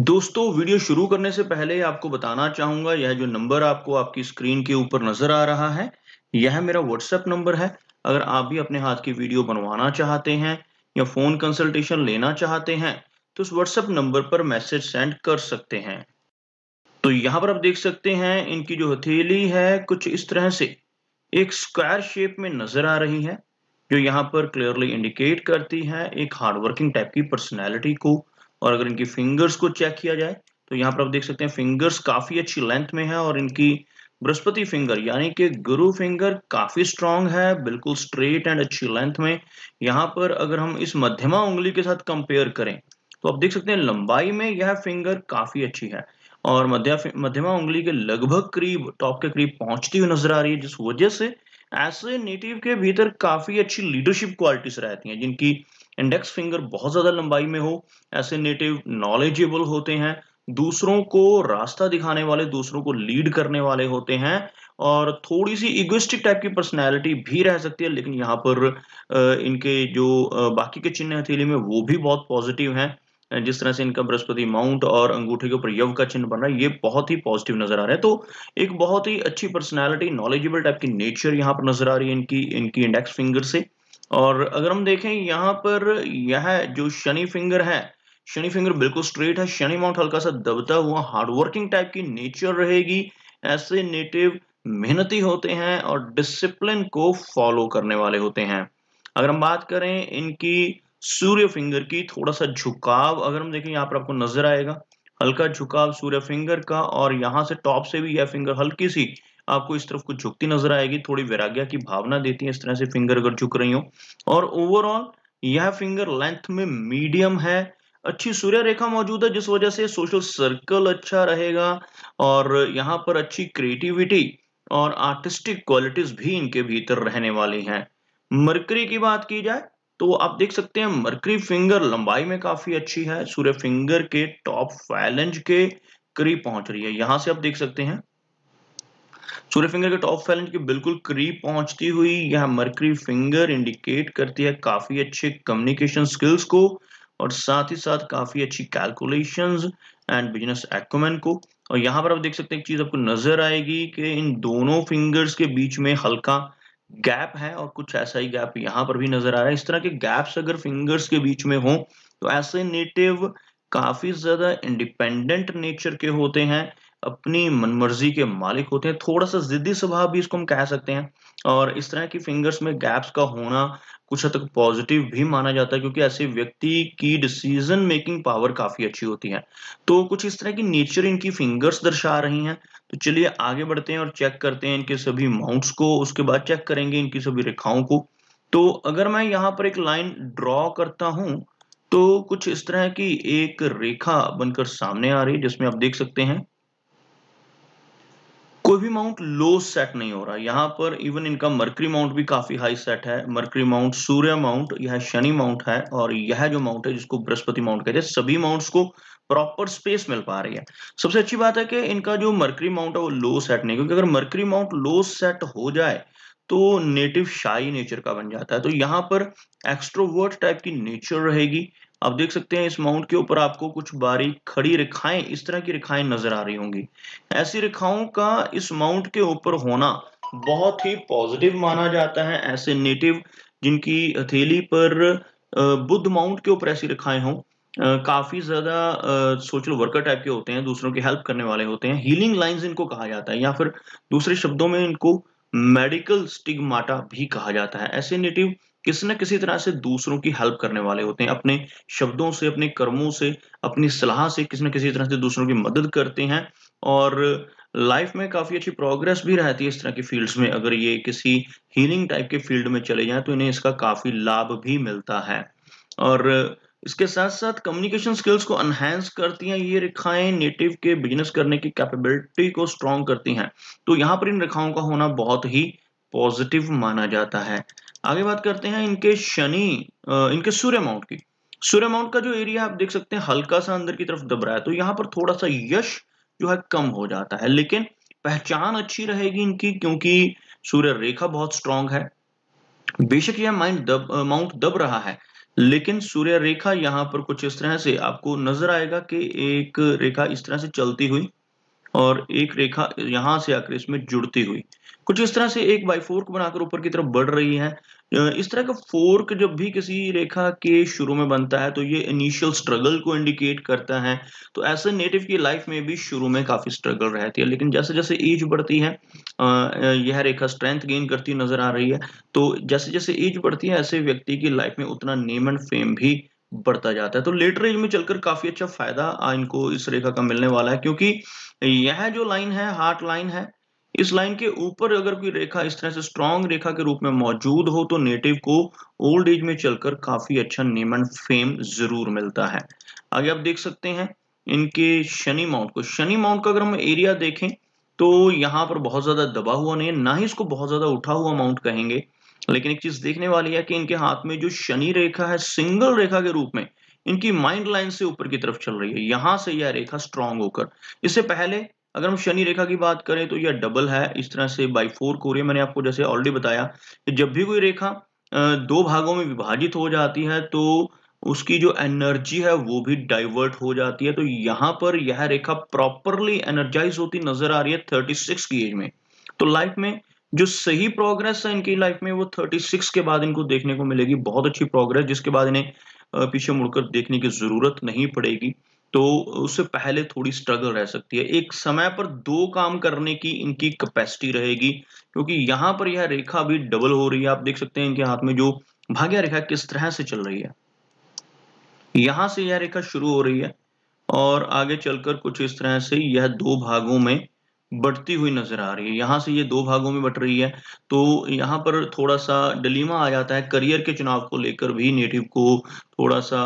दोस्तों वीडियो शुरू करने से पहले आपको बताना चाहूंगा यह जो नंबर आपको आपकी स्क्रीन के ऊपर नजर आ रहा है यह मेरा व्हाट्सएप नंबर है अगर आप भी अपने हाथ की वीडियो बनवाना चाहते हैं या फोन कंसल्टेशन लेना चाहते हैं तो उस व्हाट्सएप नंबर पर मैसेज सेंड कर सकते हैं तो यहां पर आप देख सकते हैं इनकी जो हथेली है कुछ इस तरह से एक स्क्वायर शेप में नजर आ रही है जो यहाँ पर क्लियरली इंडिकेट करती है एक हार्डवर्किंग टाइप की पर्सनैलिटी को और अगर इनकी फिंगर्स को चेक किया जाए तो यहाँ पर आप देख सकते हैं फिंगर्स काफी अच्छी लेंथ में है और इनकी बृहस्पति फिंगर यानी कि गुरु फिंगर काफी स्ट्रांग है बिल्कुल स्ट्रेट एंड अच्छी लेंथ में यहाँ पर अगर हम इस मध्यमा उंगली के साथ कंपेयर करें तो आप देख सकते हैं लंबाई में यह फिंगर काफी अच्छी है और मध्यमा उंगली के लगभग करीब टॉप के करीब पहुंचती हुई नजर आ रही है जिस वजह से ऐसे नेटिव के भीतर काफी अच्छी लीडरशिप क्वालिटीज रहती हैं जिनकी इंडेक्स फिंगर बहुत ज़्यादा लंबाई में हो ऐसे नेटिव नॉलेजेबल होते हैं दूसरों को रास्ता दिखाने वाले दूसरों को लीड करने वाले होते हैं और थोड़ी सी इगोस्टिक टाइप की पर्सनैलिटी भी रह सकती है लेकिन यहाँ पर इनके जो बाकी के चिन्ह हथेली में वो भी बहुत पॉजिटिव हैं जिस तरह से इनका बृहस्पति माउंट और अंगूठे के ऊपर यव का चिन्ह बन रहा है ये बहुत ही पॉजिटिव नजर आ रहा है तो एक बहुत ही अच्छी पर्सनैलिटी नॉलेजेबल टाइप की नेचर यहाँ पर नजर आ रही है इनकी इनकी इंडेक्स फिंगर से और अगर हम देखें यहां पर यह जो शनि फिंगर है शनि फिंगर बिल्कुल स्ट्रेट है शनि माउंट हल्का सा दबता हुआ हार्डवर्किंग टाइप की नेचर रहेगी ऐसे नेटिव मेहनती होते हैं और डिसिप्लिन को फॉलो करने वाले होते हैं अगर हम बात करें इनकी सूर्य फिंगर की थोड़ा सा झुकाव अगर हम देखें यहाँ पर आपको नजर आएगा हल्का झुकाव सूर्य फिंगर का और यहाँ से टॉप से भी यह फिंगर हल्की सी आपको इस तरफ कुछ झुकती नजर आएगी थोड़ी वैराग्या की भावना देती है इस तरह से फिंगर अगर झुक रही हो और ओवरऑल यह फिंगर लेंथ में मीडियम है अच्छी सूर्य रेखा मौजूद है जिस वजह से सोशल सर्कल अच्छा रहेगा और यहाँ पर अच्छी क्रिएटिविटी और आर्टिस्टिक क्वालिटीज भी इनके भीतर रहने वाली हैं मरकरी की बात की जाए तो आप देख सकते हैं मरकरी फिंगर लंबाई में काफी अच्छी है सूर्य फिंगर के टॉप फैलेंज के करीब पहुंच रही है यहां से आप देख सकते हैं सूर्य फिंगर के टॉप फैलेंट के बिल्कुल करीब पहुंचती हुई यह मरकरी फिंगर इंडिकेट करती है काफी अच्छे कम्युनिकेशन स्किल्स को और साथ ही साथ काफी अच्छी कैलकुलेशंस एंड बिजनेस एक्मेन को और यहाँ पर आप देख सकते हैं एक चीज आपको नजर आएगी कि इन दोनों फिंगर्स के बीच में हल्का गैप है और कुछ ऐसा ही गैप यहाँ पर भी नजर आ रहा है इस तरह के गैप्स अगर फिंगर्स के बीच में हो तो ऐसे नेटिव काफी ज्यादा इंडिपेंडेंट नेचर के होते हैं अपनी मनमर्जी के मालिक होते हैं थोड़ा सा जिद्दी स्वभाव भी इसको हम कह सकते हैं और इस तरह की फिंगर्स में गैप्स का होना कुछ हद तक पॉजिटिव भी माना जाता है क्योंकि ऐसे व्यक्ति की डिसीजन मेकिंग पावर काफी अच्छी होती है तो कुछ इस तरह की नेचर इनकी फिंगर्स दर्शा रही हैं तो चलिए आगे बढ़ते हैं और चेक करते हैं इनके सभी माउंट्स को उसके बाद चेक करेंगे इनकी सभी रेखाओं को तो अगर मैं यहाँ पर एक लाइन ड्रॉ करता हूं तो कुछ इस तरह की एक रेखा बनकर सामने आ रही है जिसमें आप देख सकते हैं कोई भी माउंट लो सेट नहीं हो रहा यहाँ पर इवन इनका मर्करी माउंट भी काफी हाई सेट है मर्करी माउंट सूर्य माउंट यह शनि माउंट है और यह जो माउंट है जिसको बृहस्पति माउंट कहते हैं सभी माउंट्स को प्रॉपर स्पेस मिल पा रही है सबसे अच्छी बात है कि इनका जो मर्करी माउंट है वो लो सेट नहीं क्योंकि अगर मर्करी माउंट लो सेट हो जाए तो नेटिव शाही नेचर का बन जाता है तो यहाँ पर एक्स्ट्रोवर्ट टाइप की नेचर रहेगी आप देख सकते हैं इस माउंट के ऊपर आपको कुछ बारीक खड़ी रेखाएं इस तरह की रेखाएं नजर आ रही होंगी ऐसी रेखाओं का इस माउंट के ऊपर होना बहुत ही पॉजिटिव माना जाता है ऐसे नेटिव जिनकी हथेली पर बुद्ध माउंट के ऊपर ऐसी रेखाएं हों काफी ज्यादा सोशल वर्कर टाइप के होते हैं दूसरों की हेल्प करने वाले होते हैं हीलिंग लाइंस इनको कहा जाता है या फिर दूसरे शब्दों में इनको मेडिकल स्टिग्माटा भी कहा जाता है ऐसे नेटिव किसी न किसी तरह से दूसरों की हेल्प करने वाले होते हैं अपने शब्दों से अपने कर्मों से अपनी सलाह से किसी न किसी तरह से दूसरों की मदद करते हैं और लाइफ में काफ़ी अच्छी प्रोग्रेस भी रहती है इस तरह की फील्ड्स में अगर ये किसी हीलिंग टाइप के फील्ड में चले जाए तो इन्हें इसका काफ़ी लाभ भी मिलता है और इसके साथ साथ कम्युनिकेशन स्किल्स को एनहेंस करती हैं ये रेखाएं नेटिव के बिजनेस करने की कैपेबिलिटी को स्ट्रॉन्ग करती हैं तो यहाँ पर इन रेखाओं का होना बहुत ही पॉजिटिव माना जाता है आगे बात करते हैं इनके शनि इनके सूर्य माउंट की सूर्य माउंट का जो एरिया आप देख सकते हैं हल्का सा अंदर की तरफ दब रहा है तो यहाँ पर थोड़ा सा यश जो है कम हो जाता है लेकिन पहचान अच्छी रहेगी इनकी क्योंकि सूर्य रेखा बहुत स्ट्रांग है बेशक यह माइंड दब माउंट दब रहा है लेकिन सूर्य रेखा यहाँ पर कुछ इस तरह से आपको नजर आएगा कि एक रेखा इस तरह से चलती हुई और एक रेखा यहां से आकर इसमें जुड़ती हुई कुछ इस तरह से एक बाई फोर्क बनाकर ऊपर की तरफ बढ़ रही है इस तरह का फोर्क जब भी किसी रेखा के शुरू में बनता है तो ये इनिशियल स्ट्रगल को इंडिकेट करता है तो ऐसे नेटिव की लाइफ में भी शुरू में काफी स्ट्रगल रहती है लेकिन जैसे जैसे एज बढ़ती है यह रेखा स्ट्रेंथ गेन करती नजर आ रही है तो जैसे जैसे एज बढ़ती है ऐसे व्यक्ति की लाइफ में उतना नेम एंड फेम भी बढ़ता जाता है तो लेटर एज में चलकर काफी अच्छा फायदा इनको इस रेखा का मिलने वाला है क्योंकि यह जो लाइन है हार्ट लाइन है इस लाइन के ऊपर अगर कोई रेखा इस तरह से स्ट्रॉन्ग रेखा के रूप में मौजूद हो तो नेटिव को ओल्ड एज में चलकर काफी अच्छा नेम एंड फेम जरूर मिलता है आगे आप देख सकते हैं इनके शनि माउंट को शनि माउंट का अगर हम एरिया देखें तो यहाँ पर बहुत ज्यादा दबा हुआ नहीं है ना ही इसको बहुत ज्यादा उठा हुआ माउंट कहेंगे लेकिन एक चीज देखने वाली है कि इनके हाथ में जो शनि रेखा है सिंगल रेखा के रूप में इनकी माइंड लाइन से ऊपर की तरफ चल रही है यहां से यह रेखा स्ट्रांग होकर इससे पहले अगर हम शनि रेखा की बात करें तो यह डबल है इस तरह से बाई फोर कोरिया मैंने आपको जैसे ऑलरेडी बताया कि जब भी कोई रेखा दो भागों में विभाजित हो जाती है तो उसकी जो एनर्जी है वो भी डाइवर्ट हो जाती है तो यहाँ पर यह रेखा प्रॉपरली एनर्जाइज होती नजर आ रही है 36 की एज में तो लाइफ में जो सही प्रोग्रेस है इनकी लाइफ में वो 36 के बाद इनको देखने को मिलेगी बहुत अच्छी प्रोग्रेस जिसके बाद इन्हें पीछे मुड़कर देखने की जरूरत नहीं पड़ेगी तो उससे पहले थोड़ी स्ट्रगल रह सकती है एक समय पर दो काम करने की इनकी कैपेसिटी रहेगी क्योंकि यहां पर यह रेखा भी डबल हो रही है आप देख सकते हैं इनके हाथ में जो भाग्य रेखा किस तरह से चल रही है यहां से यह रेखा शुरू हो रही है और आगे चलकर कुछ इस तरह से यह दो भागों में बढ़ती हुई नजर आ रही है यहाँ से ये दो भागों में बट रही है तो यहाँ पर थोड़ा सा डलीमा आ जाता है करियर के चुनाव को लेकर भी नेटिव को थोड़ा सा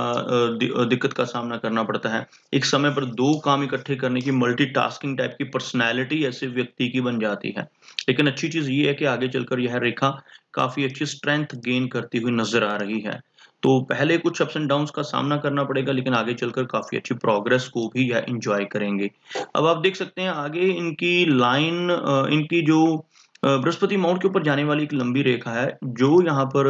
दिक्कत का सामना करना पड़ता है एक समय पर दो काम इकट्ठे करने की मल्टीटास्किंग टाइप की पर्सनैलिटी ऐसे व्यक्ति की बन जाती है लेकिन अच्छी चीज ये है कि आगे चलकर यह रेखा काफी अच्छी स्ट्रेंथ गेन करती हुई नजर आ रही है तो पहले कुछ अप्स एंड डाउन का सामना करना पड़ेगा लेकिन आगे चलकर काफ़ी अच्छी प्रोग्रेस को भी यह इंजॉय करेंगे अब आप देख सकते हैं आगे इनकी लाइन इनकी जो बृहस्पति माउंट के ऊपर जाने वाली एक लंबी रेखा है जो यहाँ पर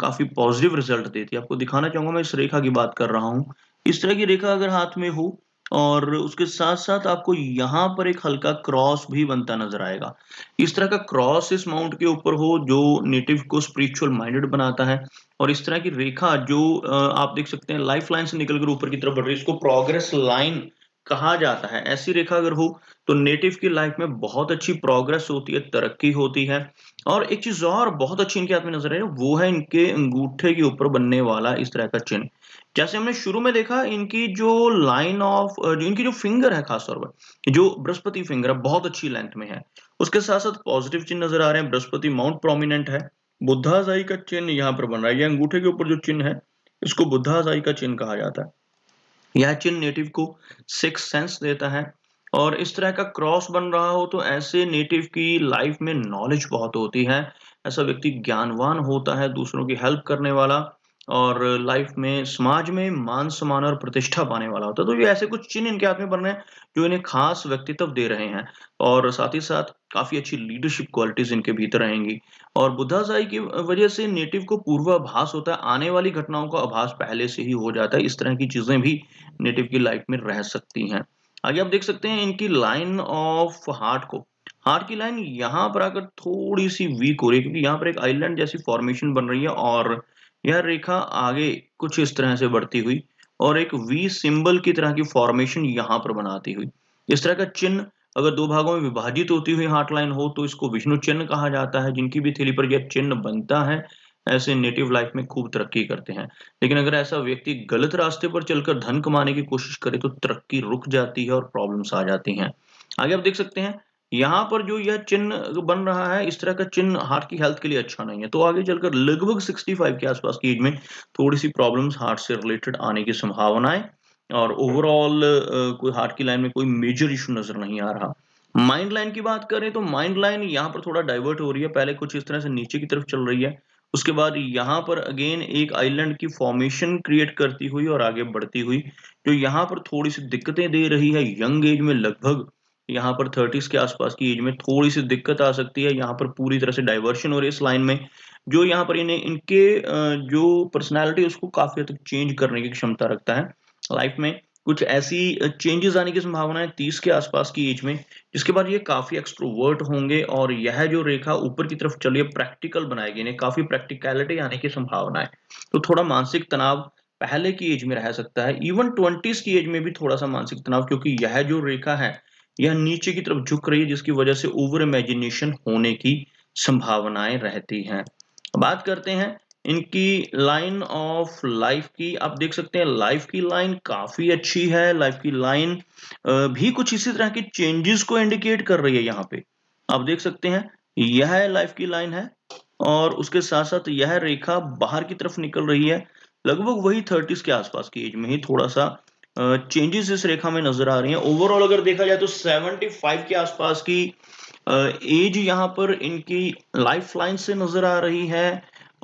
काफ़ी पॉजिटिव रिजल्ट देती है आपको दिखाना चाहूंगा मैं इस रेखा की बात कर रहा हूँ इस तरह की रेखा अगर हाथ में हो और उसके साथ साथ आपको यहाँ पर एक हल्का क्रॉस भी बनता नजर आएगा इस तरह का क्रॉस इस माउंट के ऊपर हो जो नेटिव को स्पिरिचुअल माइंडेड बनाता है और इस तरह की रेखा जो आप देख सकते हैं लाइफ लाइन से निकलकर ऊपर की तरफ बढ़ रही है इसको प्रोग्रेस लाइन कहा जाता है ऐसी रेखा अगर हो तो नेटिव की लाइफ में बहुत अच्छी प्रोग्रेस होती है तरक्की होती है और एक चीज और बहुत अच्छी इनके हाथ में नजर आई वो है इनके अंगूठे के ऊपर बनने वाला इस तरह का चिन्ह जैसे हमने शुरू में देखा इनकी जो लाइन ऑफ इनकी जो फिंगर है खासतौर पर जो बृहस्पति फिंगर है बहुत अच्छी लेंथ में है उसके साथ साथ पॉजिटिव चिन्ह नजर आ रहे हैं बृहस्पति माउंट प्रोमिनेंट है बुद्धाजाई का चिन्ह यहाँ पर बन रहा है यह अंगूठे के ऊपर जो चिन्ह है इसको बुद्धाजाई का चिन्ह कहा जाता है यह चिन्ह नेटिव को सिक्स सेंस देता है और इस तरह का क्रॉस बन रहा हो तो ऐसे नेटिव की लाइफ में नॉलेज बहुत होती है ऐसा व्यक्ति ज्ञानवान होता है दूसरों की हेल्प करने वाला और लाइफ में समाज में मान सम्मान और प्रतिष्ठा पाने वाला होता है तो ये ऐसे कुछ चिन्ह इनके हाथ में बन रहे हैं जो इन्हें खास व्यक्तित्व दे रहे हैं और साथ ही साथ काफी अच्छी लीडरशिप क्वालिटीज इनके भीतर रहेंगी और बुद्धाजाई की वजह से नेटिव को पूर्वाभास होता है आने वाली घटनाओं का आभास पहले से ही हो जाता है इस तरह की चीजें भी नेटिव की लाइफ में रह सकती हैं आगे आप देख सकते हैं इनकी लाइन ऑफ हार्ट को हार्ट की लाइन यहाँ पर आकर थोड़ी सी वीक हो रही है क्योंकि यहाँ पर एक आइलैंड जैसी फॉर्मेशन बन रही है और यह रेखा आगे कुछ इस तरह से बढ़ती हुई और एक वी सिंबल की तरह की फॉर्मेशन यहां पर बनाती हुई इस तरह का चिन्ह अगर दो भागों में विभाजित होती हुई हार्ट लाइन हो तो इसको विष्णु चिन्ह कहा जाता है जिनकी भी थैली पर यह चिन्ह बनता है ऐसे नेटिव लाइफ में खूब तरक्की करते हैं लेकिन अगर ऐसा व्यक्ति गलत रास्ते पर चलकर धन कमाने की कोशिश करे तो तरक्की रुक जाती है और प्रॉब्लम्स आ जाती हैं आगे आप देख सकते हैं यहाँ पर जो यह चिन्ह बन रहा है इस तरह का चिन्ह हार्ट की हेल्थ के लिए अच्छा नहीं है तो आगे चलकर लगभग 65 के आसपास की एज में थोड़ी सी प्रॉब्लम्स हार्ट से रिलेटेड आने की संभावनाएं और ओवरऑल कोई हार्ट की लाइन में कोई मेजर इशू नजर नहीं आ रहा माइंड लाइन की बात करें तो माइंड लाइन यहाँ पर थोड़ा डाइवर्ट हो रही है पहले कुछ इस तरह से नीचे की तरफ चल रही है उसके बाद यहाँ पर अगेन एक आइलैंड की फॉर्मेशन क्रिएट करती हुई और आगे बढ़ती हुई जो यहाँ पर थोड़ी सी दिक्कतें दे रही है यंग एज में लगभग यहाँ पर थर्टीज के आसपास की एज में थोड़ी सी दिक्कत आ सकती है यहाँ पर पूरी तरह से डाइवर्शन हो रही है इस लाइन में जो यहाँ पर इन्हें इनके जो पर्सनैलिटी उसको काफ़ी हद तक चेंज करने की क्षमता रखता है लाइफ में कुछ ऐसी चेंजेस आने की संभावना है तीस के आसपास की एज में जिसके बाद ये काफ़ी एक्सट्रोवर्ट होंगे और यह जो रेखा ऊपर की तरफ चलिए प्रैक्टिकल बनाएगी इन्हें काफ़ी प्रैक्टिकलिटी आने की संभावना है तो थोड़ा मानसिक तनाव पहले की एज में रह सकता है इवन ट्वेंटीज की एज में भी थोड़ा सा मानसिक तनाव क्योंकि यह जो रेखा है या नीचे की तरफ झुक रही है जिसकी वजह से ओवर इमेजिनेशन होने की संभावनाएं रहती हैं बात करते हैं इनकी लाइन ऑफ लाइफ की आप देख सकते हैं लाइफ की लाइन काफी अच्छी है लाइफ की लाइन भी कुछ इसी तरह के चेंजेस को इंडिकेट कर रही है यहाँ पे आप देख सकते हैं यह है लाइफ की लाइन है और उसके साथ साथ यह रेखा बाहर की तरफ निकल रही है लगभग वही थर्टीज के आसपास की एज में ही थोड़ा सा चेंजेस इस रेखा में नजर आ रही हैं ओवरऑल अगर देखा जाए तो 75 के आसपास की एज यहाँ पर इनकी लाइफ लाइन से नजर आ रही है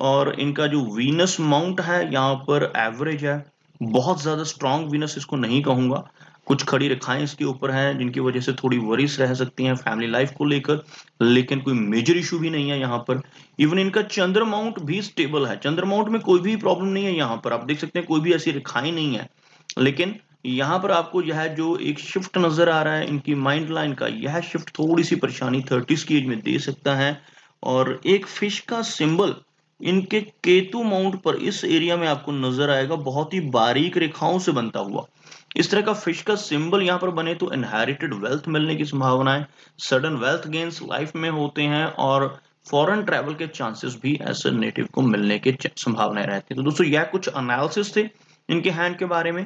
और इनका जो वीनस माउंट है यहाँ पर एवरेज है बहुत ज्यादा स्ट्रांग वीनस इसको नहीं कहूंगा कुछ खड़ी रेखाएं इसके ऊपर हैं जिनकी वजह से थोड़ी वरीस रह सकती हैं फैमिली लाइफ को लेकर लेकिन कोई मेजर इशू भी नहीं है यहाँ पर इवन इनका चंद्र माउंट भी स्टेबल है चंद्र माउंट में कोई भी प्रॉब्लम नहीं है यहाँ पर आप देख सकते हैं कोई भी ऐसी रेखाएं नहीं है लेकिन यहाँ पर आपको यह जो एक शिफ्ट नजर आ रहा है इनकी माइंड लाइन का यह शिफ्ट थोड़ी सी परेशानी थर्टीज की एज में दे सकता है और एक फिश का सिंबल इनके केतु माउंट पर इस एरिया में आपको नजर आएगा बहुत ही बारीक रेखाओं से बनता हुआ इस तरह का फिश का सिंबल यहाँ पर बने तो इनहेरिटेड वेल्थ मिलने की संभावना है सडन वेल्थ गेन्स लाइफ में होते हैं और फॉरेन ट्रेवल के चांसेस भी ऐसे नेटिव को मिलने के संभावनाएं रहती है तो दोस्तों यह कुछ अनालिस थे इनके हैंड के बारे में